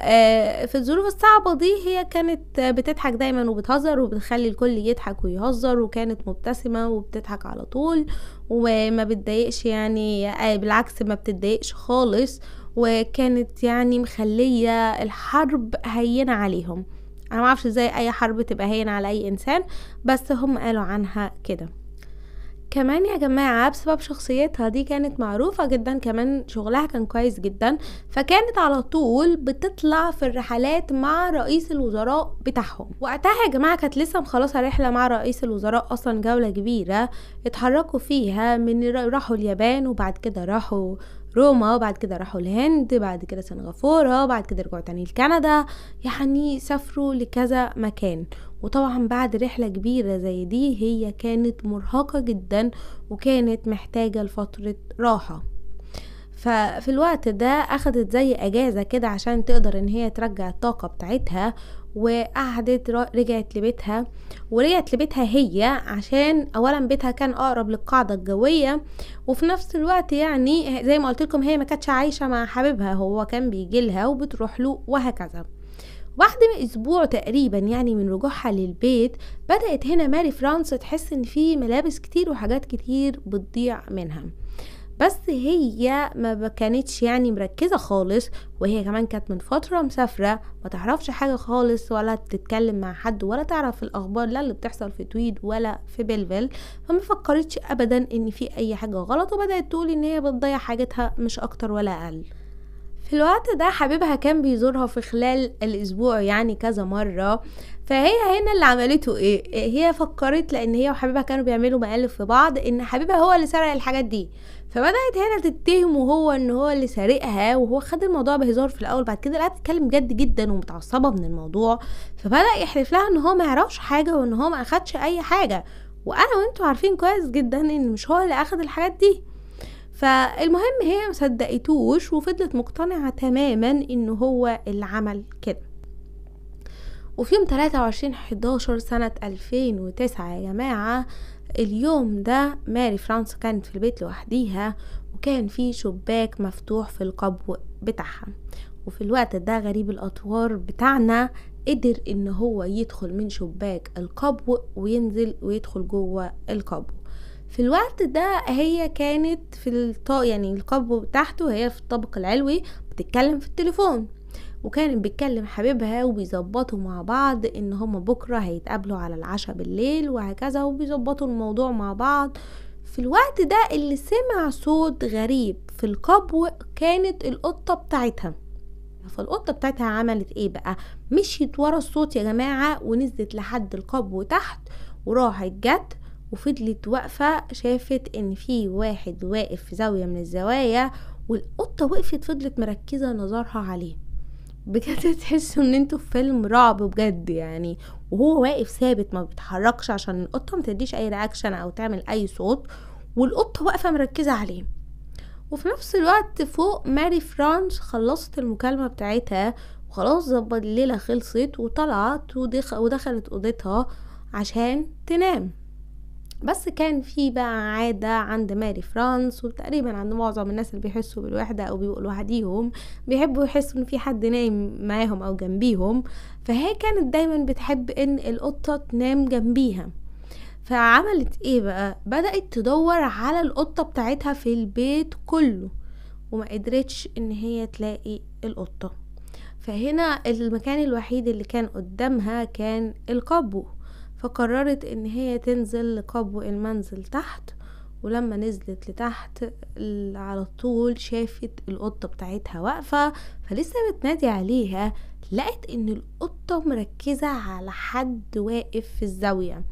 آه، في الظروف الصعبة دي هي كانت بتضحك دايما وبتهزر وبتخلي الكل يضحك ويهزر وكانت مبتسمة وبتضحك على طول وما بتضايقش يعني آه، بالعكس ما بتضايقش خالص وكانت يعني مخلية الحرب هينة عليهم انا معرفش ازاي اي حرب تبقى هينة على اي انسان بس هم قالوا عنها كده كمان يا جماعة بسبب شخصيتها دي كانت معروفة جدا كمان شغلها كان كويس جدا فكانت على طول بتطلع في الرحلات مع رئيس الوزراء بتاعهم وقتها يا جماعة كانت لسه مخلصة رحلة مع رئيس الوزراء أصلا جولة كبيرة اتحركوا فيها من راحوا اليابان وبعد كده راحوا روما وبعد كده راحوا الهند بعد كده سنغافورة وبعد كده رجعوا تاني لكندا يعني سافروا لكذا مكان وطبعا بعد رحلة كبيرة زي دي هي كانت مرهقة جدا وكانت محتاجة لفترة راحة ففي الوقت ده اخدت زي اجازة كده عشان تقدر ان هي ترجع الطاقة بتاعتها وقعدت رجعت لبيتها ورجعت لبيتها هي عشان اولا بيتها كان اقرب للقاعده الجويه وفي نفس الوقت يعني زي ما قلت لكم هي ما كانتش عايشه مع حبيبها هو كان بيجي لها وبتروح له وهكذا بعد اسبوع تقريبا يعني من رجوعها للبيت بدات هنا ماري فرانس تحس ان في ملابس كتير وحاجات كتير بتضيع منها بس هي ما كانتش يعني مركزه خالص وهي كمان كانت من فتره مسافره ما تعرفش حاجه خالص ولا تتكلم مع حد ولا تعرف الاخبار لا اللي بتحصل في تويد ولا في بلفيل فما فكرتش ابدا ان في اي حاجه غلط وبدات تقول ان هي بتضيع حاجتها مش اكتر ولا اقل في الوقت ده حبيبها كان بيزورها في خلال الأسبوع يعني كذا مرة فهي هنا اللي عملته إيه؟, ايه هي فكرت لان هي وحبيبها كانوا بيعملوا مقالب في بعض ان حبيبها هو اللي سرق الحاجات دي فبدات هنا تتهمه هو ان هو اللي سرقها وهو خد الموضوع بهزار في الاول بعد كده لقيت تتكلم جد جدا ومتعصبه من الموضوع فبدا يحلف لها ان هو ما يعرفش حاجه وان هو ما اخدش اي حاجه وانا وانتوا عارفين كويس جدا ان مش هو اللي اخد الحاجات دي فالمهم هي مصدقتوش وفضلت مقتنعه تماما ان هو اللي عمل كده وفي يوم 23 11 سنة 2009 يا جماعة اليوم ده ماري فرانس كانت في البيت لوحديها وكان في شباك مفتوح في القبو بتاعها وفي الوقت ده غريب الأطوار بتاعنا قدر ان هو يدخل من شباك القبو وينزل ويدخل جوه القبو في الوقت ده هي كانت في الط... يعني القبو بتاعته هي في الطابق العلوي بتتكلم في التليفون وكانت بتكلم حبيبها وبيظبطوا مع بعض ان هما بكرة هيتقابلوا على العشاء بالليل وهكذا وبيظبطوا الموضوع مع بعض في الوقت ده اللي سمع صوت غريب في القبو كانت القطة بتاعتها فالقطة بتاعتها عملت ايه بقى مشيت ورا الصوت يا جماعة ونزلت لحد القبو تحت وراحت جت وفضلت واقفة شافت ان في واحد واقف في زاوية من الزوايا والقطة وقفت فضلت مركزة نظرها عليه بجد تحسوا ان انتوا في فيلم رعب بجد يعني وهو واقف ثابت ما بيتحركش عشان القطه ما تديش اي رياكشن او تعمل اي صوت والقطه واقفه مركزه عليه وفي نفس الوقت فوق ماري فرانش خلصت المكالمه بتاعتها وخلاص ظبط الليله خلصت وطلعت ودخلت اوضتها عشان تنام بس كان في بقى عادة عند ماري فرانس وتقريبا عند معظم الناس اللي بيحسوا بالوحدة أو بيبقوا لوحديهم بيحبوا يحسوا إن في حد نايم معاهم أو جنبيهم فهي كانت دايما بتحب إن القطة تنام جنبيها فعملت إيه بقى بدأت تدور على القطة بتاعتها في البيت كله وما قدرتش إن هي تلاقي القطة فهنا المكان الوحيد اللي كان قدامها كان القبو فقررت ان هي تنزل لقبو المنزل تحت ولما نزلت لتحت على طول شافت القطة بتاعتها واقفة فلسه بتنادي عليها لقت ان القطة مركزة على حد واقف في الزاوية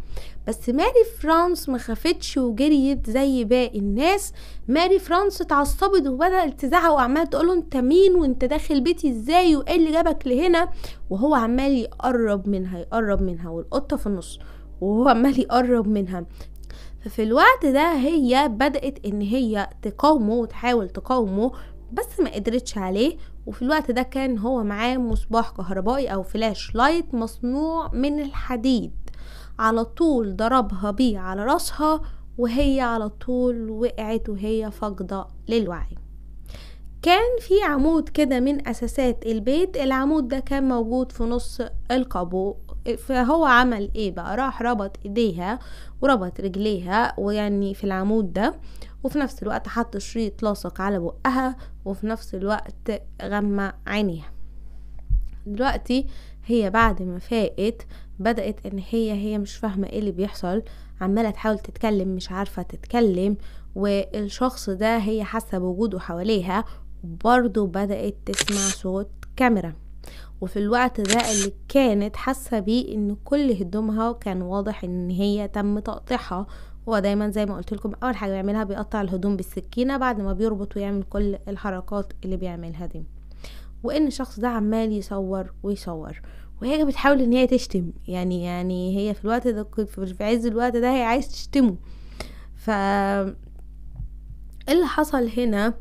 بس ماري فرانس مخافتش وجريت زي باقي الناس ماري فرانس اتعصبت وبدأت تزعق وعمالة تقوله انت مين وانت داخل بيتي ازاي وايه اللي جابك لهنا وهو عمال يقرب منها يقرب منها والقطة في النص وهو عمال يقرب منها في الوقت ده هي بدأت ان هي تقاومه وتحاول تقاومه بس ما قدرتش عليه وفي الوقت ده كان هو معاه مصباح كهربائي او فلاش لايت مصنوع من الحديد على طول ضربها بيه على راسها وهي على طول وقعت وهي فاقدة للوعي كان في عمود كده من اساسات البيت العمود ده كان موجود في نص القبو فهو عمل ايه بقى راح ربط ايديها وربط رجليها ويعني في العمود ده وفي نفس الوقت حط شريط لاصق على بقها وفي نفس الوقت غمى عينيها دلوقتي هي بعد ما فاقت بدأت ان هي هي مش فاهمة ايه اللي بيحصل عمالة تحاول تتكلم مش عارفة تتكلم والشخص ده هي حاسة بوجوده حواليها برضو بدأت تسمع صوت كاميرا وفي الوقت ده اللي كانت حاسة بيه ان كل هدومها كان واضح ان هي تم تقطيعها هو دايما زي ما قلت لكم اول حاجه بيعملها بيقطع الهدوم بالسكينه بعد ما بيربط ويعمل كل الحركات اللي بيعملها دي وان الشخص ده عمال يصور ويصور وهي بتحاول ان هي تشتم يعني يعني هي في الوقت ده في عز الوقت ده هي عايز تشتمه ف إيه اللي حصل هنا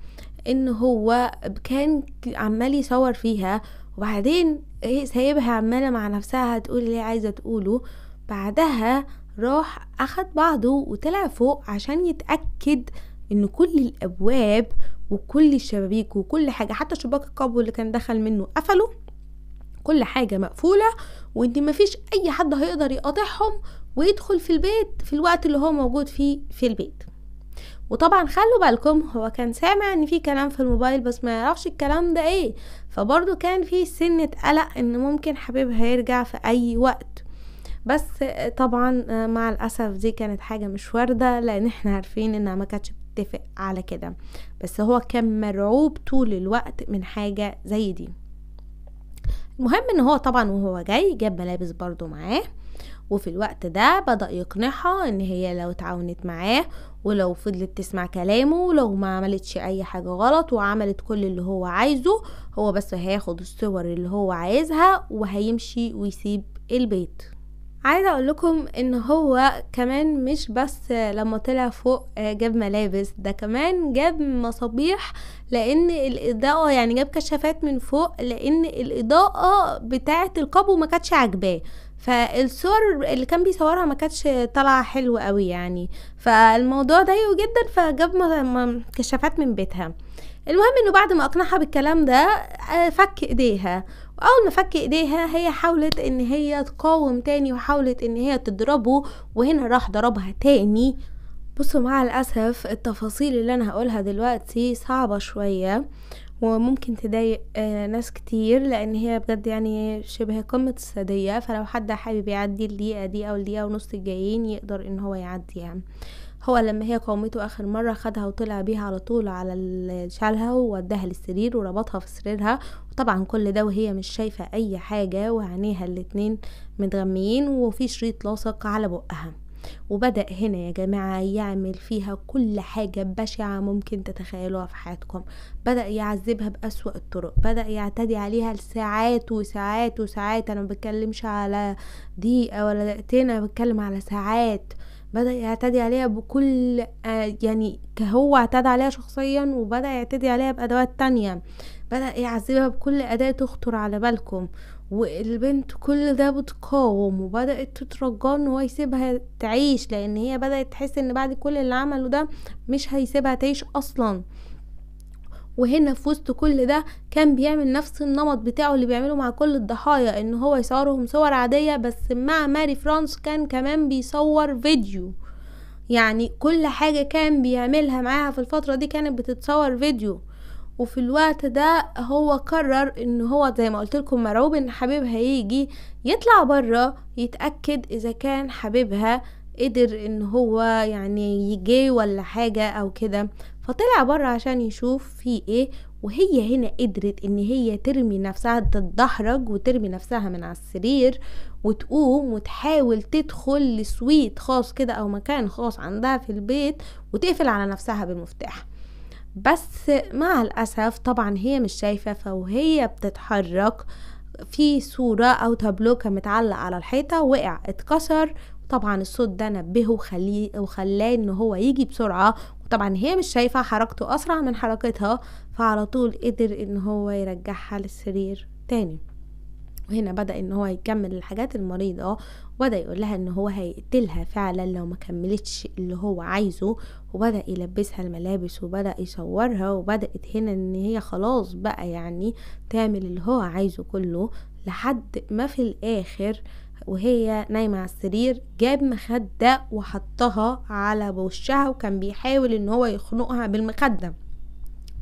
ان هو كان عمال يصور فيها وبعدين سايبها عمالة مع نفسها هتقول اللي عايزة تقوله بعدها راح أخد بعضه وطلع فوق عشان يتأكد إن كل الأبواب وكل الشبابيك وكل حاجة حتى شباك القبو اللي كان دخل منه قفله كل حاجة مقفولة وإن مفيش أي حد هيقدر يقاطعهم ويدخل في البيت في الوقت اللي هو موجود فيه في البيت وطبعا خلوا بالكم هو كان سامع ان في كلام في الموبايل بس ما يعرفش الكلام ده ايه فبرضو كان في سنة قلق ان ممكن حبيبها يرجع في اي وقت بس طبعا مع الاسف دي كانت حاجة مش واردة لان احنا عارفين انها ما كانتش بتتفق على كده بس هو كان مرعوب طول الوقت من حاجة زي دي المهم ان هو طبعا وهو جاي جاب ملابس برضو معاه وفي الوقت ده بدأ يقنعها ان هي لو تعاونت معاه ولو فضلت تسمع كلامه ولو ما عملتش اي حاجة غلط وعملت كل اللي هو عايزه هو بس هياخد الصور اللي هو عايزها وهيمشي ويسيب البيت عايزة اقول لكم ان هو كمان مش بس لما طلع فوق جاب ملابس ده كمان جاب مصابيح لان الاضاءة يعني جاب كشافات من فوق لان الاضاءة بتاعة القبو ما كانتش عاجباه فالصور اللي كان بيصورها ما كانتش طالعه حلوه قوي يعني فالموضوع ضايقه جدا فجاب مكشفات من بيتها المهم انه بعد ما اقنعها بالكلام ده آه، فك ايديها واول ما فك ايديها هي حاولت ان هي تقاوم تاني وحاولت ان هي تضربه وهنا راح ضربها تاني بصوا مع الاسف التفاصيل اللي انا هقولها دلوقتي صعبه شويه وممكن تضايق آه، ناس كتير لان هي بجد يعني شبه قمة السادية فلو حد حابب يعدي الدقيقة دي او الدقيقة ونص الجايين يقدر ان هو يعدي يعني هو لما هي قومته اخر مرة خدها وطلع بيها على طول على شالها ووداها للسرير وربطها في سريرها وطبعا كل ده وهي مش شايفة اي حاجة وعينيها الاتنين متغميين وفي شريط لاصق على بقها وبدأ هنا يا جماعة يعمل فيها كل حاجة بشعة ممكن تتخيلوها في حياتكم بدأ يعذبها بأسوأ الطرق بدأ يعتدي عليها لساعات وساعات وساعات أنا مبتكلمش على دقيقة ولا دقيقتين أنا بتكلم على ساعات بدأ يعتدي عليها بكل آه، يعني كهو اعتدى عليها شخصيا وبدأ يعتدي عليها بأدوات تانية بدأ يعذبها بكل أداة تخطر على بالكم والبنت كل ده بتقاوم وبدأت تترجاه ان هو يسيبها تعيش لان هي بدأت تحس ان بعد كل اللي عمله ده مش هيسيبها تعيش اصلا وهنا في وسط كل ده كان بيعمل نفس النمط بتاعه اللي بيعمله مع كل الضحايا ان هو يصورهم صور عادية بس مع ماري فرانس كان كمان بيصور فيديو يعني كل حاجة كان بيعملها معاها في الفترة دي كانت بتتصور فيديو وفي الوقت ده هو قرر ان هو زي ما قلت لكم مرعوب ان حبيبها يجي يطلع بره يتاكد اذا كان حبيبها قدر ان هو يعني يجي ولا حاجه او كده فطلع بره عشان يشوف في ايه وهي هنا قدرت ان هي ترمي نفسها تتدحرج وترمي نفسها من على السرير وتقوم وتحاول تدخل لسويت خاص كده او مكان خاص عندها في البيت وتقفل على نفسها بالمفتاح بس مع الأسف طبعا هي مش شايفة فهي بتتحرك في صورة أو تابلو كان متعلق على الحيطة وقع اتكسر طبعا الصوت ده نبهه وخليه وخلاه ان هو يجي بسرعة وطبعا هي مش شايفة حركته أسرع من حركتها فعلى طول قدر ان هو يرجعها للسرير تاني وهنا بدا ان هو يكمل الحاجات المريضه وبدا يقول لها ان هو هيقتلها فعلا لو ما كملتش اللي هو عايزه وبدا يلبسها الملابس وبدا يصورها وبدات هنا ان هي خلاص بقى يعني تعمل اللي هو عايزه كله لحد ما في الاخر وهي نايمة على السرير جاب مخدة وحطها على وشها وكان بيحاول ان هو يخنقها بالمخدة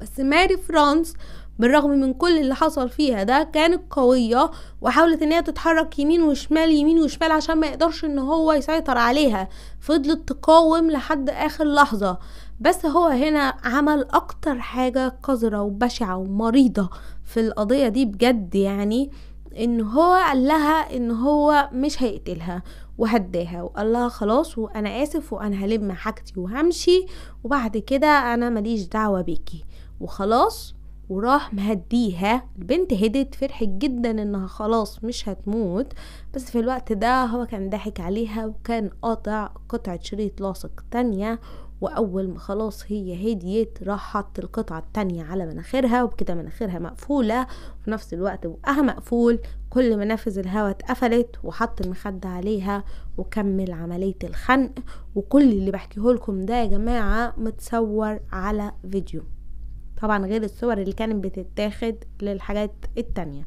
بس ماري فرانس بالرغم من كل اللي حصل فيها ده كانت قوية وحاولت ان هي تتحرك يمين وشمال يمين وشمال عشان ما يقدرش ان هو يسيطر عليها فضلت تقاوم لحد اخر لحظة بس هو هنا عمل اكتر حاجة قذرة وبشعة ومريضة في القضية دي بجد يعني ان هو قال لها ان هو مش هيقتلها وهداها وقال لها خلاص وانا اسف وانا هلم حاجتي وهمشي وبعد كده انا ماليش دعوه بيكي وخلاص وراح مهديها البنت هدت فرحت جدا انها خلاص مش هتموت بس في الوقت ده هو كان ضحك عليها وكان قاطع قطعة شريط لاصق تانية واول ما خلاص هي هديت راح حط القطعة التانية على مناخيرها وبكده مناخيرها مقفولة وفي نفس الوقت بقها مقفول كل منافذ الهواء اتقفلت وحط المخدة عليها وكمل عملية الخنق وكل اللي بحكيه لكم ده يا جماعة متصور على فيديو طبعا غير الصور اللي كانت بتتاخد للحاجات التانية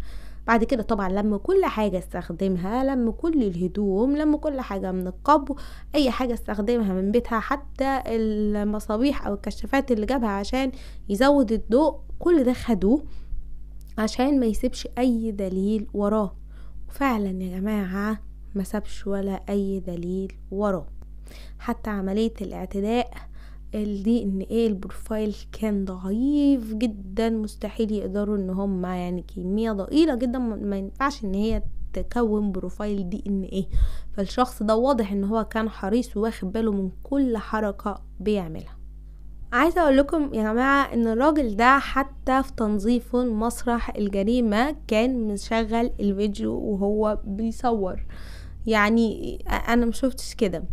بعد كده طبعا لم كل حاجة استخدمها لم كل الهدوم لم كل حاجة من القبو اي حاجة استخدمها من بيتها حتى المصابيح او الكشافات اللي جابها عشان يزود الضوء كل ده خدوه عشان ما يسيبش اي دليل وراه وفعلا يا جماعة ما سابش ولا اي دليل وراه حتى عملية الاعتداء دي ان ايه البروفايل كان ضعيف جدا مستحيل يقدروا ان هم يعني كمية ضئيلة جدا ما ينفعش ان هي تكون بروفايل دي ان ايه فالشخص ده واضح ان هو كان حريص واخد باله من كل حركة بيعملها عايزة اقول لكم يا جماعة ان الراجل ده حتى في تنظيفه مسرح الجريمة كان مشغل الفيديو وهو بيصور يعني انا مشوفتش كده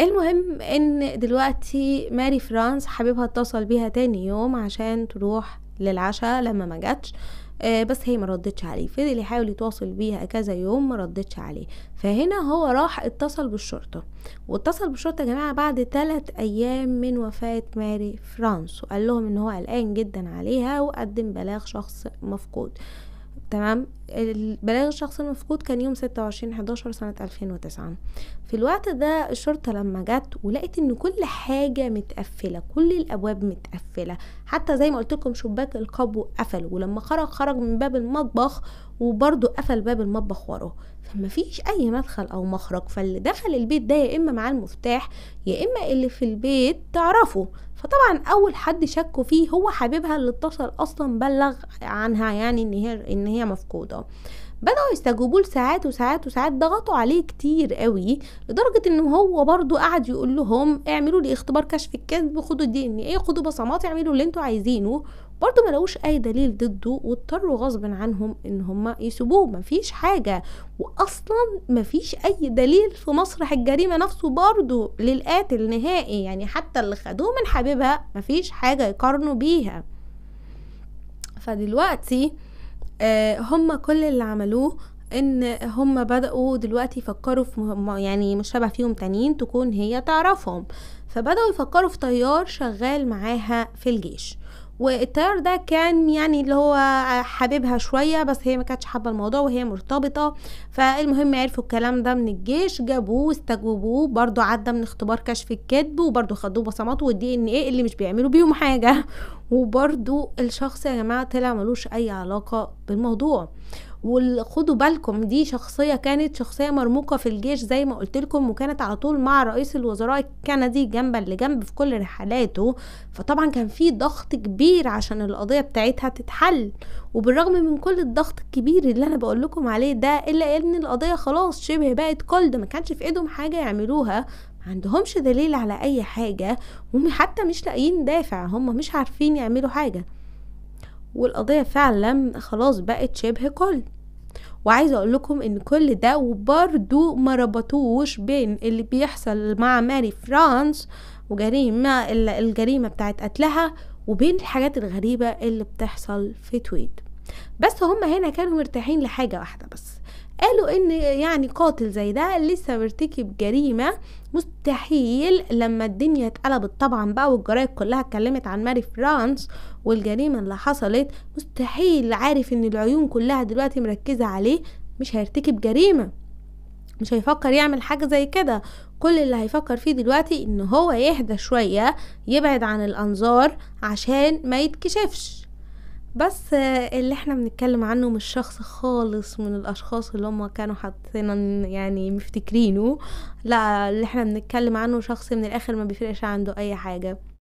المهم ان دلوقتي ماري فرانس حبيبها اتصل بيها تاني يوم عشان تروح للعشاء لما ما جاتش آه، بس هي ما ردتش عليه فضل يحاول يتواصل بيها كذا يوم ما ردتش عليه فهنا هو راح اتصل بالشرطة واتصل بالشرطة يا جماعة بعد ثلاث أيام من وفاة ماري فرانس وقال لهم إن هو قلقان جدا عليها وقدم بلاغ شخص مفقود تمام البلاغ الشخص المفقود كان يوم 26 11 سنة 2009 في الوقت ده الشرطة لما جت ولقيت ان كل حاجة متقفلة كل الابواب متقفلة حتى زي ما قلت لكم شباك القبو قفل ولما خرج خرج من باب المطبخ وبرضه قفل باب المطبخ وراه فما فيش اي مدخل او مخرج فاللي دخل البيت ده يا اما معاه المفتاح يا اما اللي في البيت تعرفه فطبعا اول حد شكوا فيه هو حبيبها اللي اتصل اصلا بلغ عنها يعني ان هي ان هي مفقوده بدأوا يستجوبوا لساعات وساعات وساعات ضغطوا عليه كتير قوي لدرجة ان هو برضو قعد يقول لهم اعملوا لي اختبار كشف الكذب خدوا دي ان ايه خدوا بصمات اعملوا اللي انتوا عايزينه برضه ما لقوش اي دليل ضده واضطروا غصب عنهم ان هم يسيبوه مفيش حاجه واصلا مفيش اي دليل في مسرح الجريمه نفسه برضه للقاتل نهائي يعني حتى اللي خدوه من حبيبها مفيش حاجه يقارنوا بيها فدلوقتي آه، هم كل اللي عملوه ان هم بدأوا دلوقتي يفكروا في يعني مش شبه فيهم تانيين تكون هي تعرفهم فبدأوا يفكروا في طيار شغال معاها في الجيش والتيار ده كان يعني اللي هو حاببها شويه بس هي ما كانتش حابه الموضوع وهي مرتبطه فالمهم عرفوا الكلام ده من الجيش جابوه واستجوبوه برضو عدى من اختبار كشف الكذب وبرضو خدوه بصمات والدي ان ايه اللي مش بيعملوا بيهم حاجه *laughs* وبرضو الشخص يا جماعه طلع ملوش اي علاقه بالموضوع وخدوا بالكم دي شخصية كانت شخصية مرموقة في الجيش زي ما قلت لكم وكانت على طول مع رئيس الوزراء الكندي جنبا لجنب في كل رحلاته فطبعا كان في ضغط كبير عشان القضية بتاعتها تتحل وبالرغم من كل الضغط الكبير اللي انا بقول لكم عليه ده الا ان القضية خلاص شبه بقت كولد ما كانش في ايدهم حاجة يعملوها عندهمش دليل على اي حاجة وهم حتى مش لاقيين دافع هم مش عارفين يعملوا حاجة والقضية فعلا خلاص بقت شبه كولد وعايزه اقول لكم ان كل ده وبرده ما ربطوش بين اللي بيحصل مع ماري فرانس وجريمه الجريمه بتاعت قتلها وبين الحاجات الغريبه اللي بتحصل في تويد بس هما هنا كانوا مرتاحين لحاجه واحده بس قالوا ان يعني قاتل زي ده لسه بيرتكب جريمه مستحيل لما الدنيا اتقلبت طبعا بقى والجرايد كلها اتكلمت عن ماري فرانس والجريمة اللي حصلت مستحيل عارف ان العيون كلها دلوقتي مركزة عليه مش هيرتكب جريمة مش هيفكر يعمل حاجة زي كده كل اللي هيفكر فيه دلوقتي ان هو يهدى شوية يبعد عن الانظار عشان ما يتكشفش بس اللي احنا بنتكلم عنه مش شخص خالص من الاشخاص اللي هم كانوا حاطين يعني مفتكرينه لا اللي احنا بنتكلم عنه شخص من الاخر ما بيفرقش عنده اي حاجه